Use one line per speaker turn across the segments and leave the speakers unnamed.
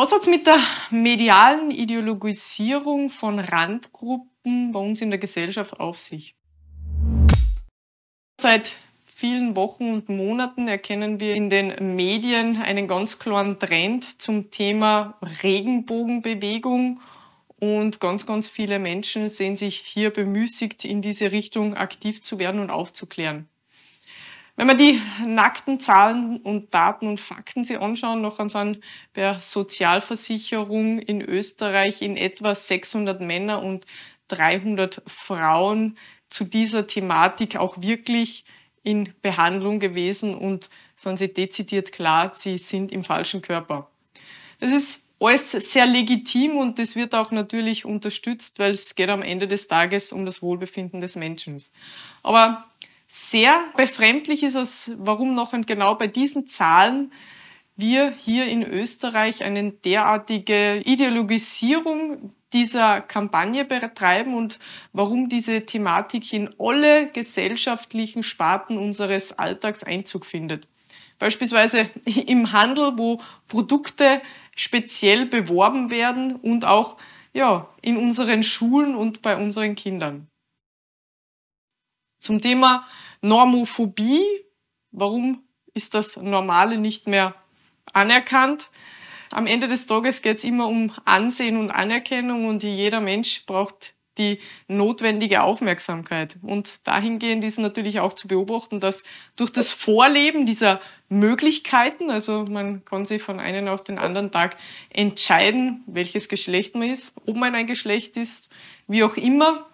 Was hat es mit der medialen Ideologisierung von Randgruppen bei uns in der Gesellschaft auf sich? Seit vielen Wochen und Monaten erkennen wir in den Medien einen ganz klaren Trend zum Thema Regenbogenbewegung und ganz, ganz viele Menschen sehen sich hier bemüßigt, in diese Richtung aktiv zu werden und aufzuklären. Wenn man die nackten Zahlen und Daten und Fakten sich anschauen, noch an bei der Sozialversicherung in Österreich in etwa 600 Männer und 300 Frauen zu dieser Thematik auch wirklich in Behandlung gewesen und sind sie dezidiert klar, sie sind im falschen Körper. Das ist alles sehr legitim und das wird auch natürlich unterstützt, weil es geht am Ende des Tages um das Wohlbefinden des Menschen. Aber sehr befremdlich ist es, warum noch und genau bei diesen Zahlen wir hier in Österreich eine derartige Ideologisierung dieser Kampagne betreiben und warum diese Thematik in alle gesellschaftlichen Sparten unseres Alltags Einzug findet. Beispielsweise im Handel, wo Produkte speziell beworben werden und auch ja, in unseren Schulen und bei unseren Kindern. Zum Thema Normophobie, warum ist das Normale nicht mehr anerkannt? Am Ende des Tages geht es immer um Ansehen und Anerkennung und jeder Mensch braucht die notwendige Aufmerksamkeit. Und dahingehend ist natürlich auch zu beobachten, dass durch das Vorleben dieser Möglichkeiten, also man kann sich von einem auf den anderen Tag entscheiden, welches Geschlecht man ist, ob man ein Geschlecht ist, wie auch immer,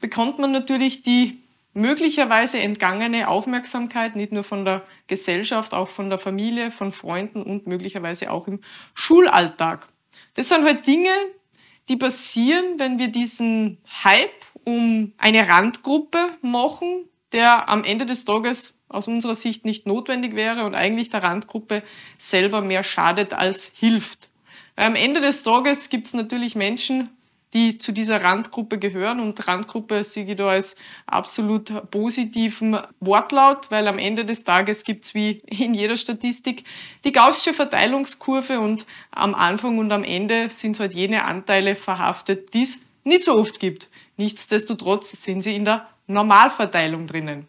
bekommt man natürlich die möglicherweise entgangene Aufmerksamkeit, nicht nur von der Gesellschaft, auch von der Familie, von Freunden und möglicherweise auch im Schulalltag. Das sind halt Dinge, die passieren, wenn wir diesen Hype um eine Randgruppe machen, der am Ende des Tages aus unserer Sicht nicht notwendig wäre und eigentlich der Randgruppe selber mehr schadet als hilft. Weil Am Ende des Tages gibt es natürlich Menschen, die zu dieser Randgruppe gehören. Und Randgruppe sehe ich da als absolut positiven Wortlaut, weil am Ende des Tages gibt es wie in jeder Statistik die gaußsche Verteilungskurve und am Anfang und am Ende sind halt jene Anteile verhaftet, die es nicht so oft gibt. Nichtsdestotrotz sind sie in der Normalverteilung drinnen.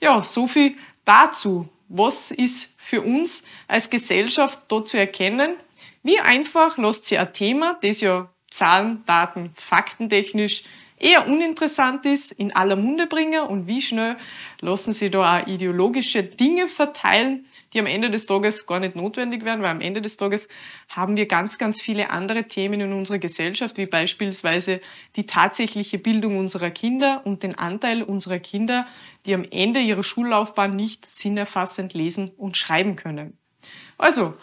Ja, so viel dazu. Was ist für uns als Gesellschaft da zu erkennen? Wie einfach lässt sich ein Thema, das ja Zahlen, Daten, faktentechnisch eher uninteressant ist, in aller Munde bringen und wie schnell lassen sie da auch ideologische Dinge verteilen, die am Ende des Tages gar nicht notwendig werden, weil am Ende des Tages haben wir ganz, ganz viele andere Themen in unserer Gesellschaft, wie beispielsweise die tatsächliche Bildung unserer Kinder und den Anteil unserer Kinder, die am Ende ihrer Schullaufbahn nicht sinnerfassend lesen und schreiben können. Also,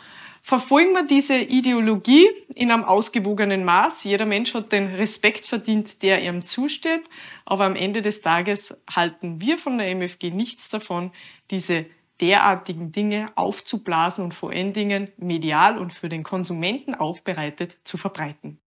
verfolgen wir diese Ideologie in einem ausgewogenen Maß. Jeder Mensch hat den Respekt verdient, der ihm zusteht. Aber am Ende des Tages halten wir von der MFG nichts davon, diese derartigen Dinge aufzublasen und vor allen Dingen medial und für den Konsumenten aufbereitet zu verbreiten.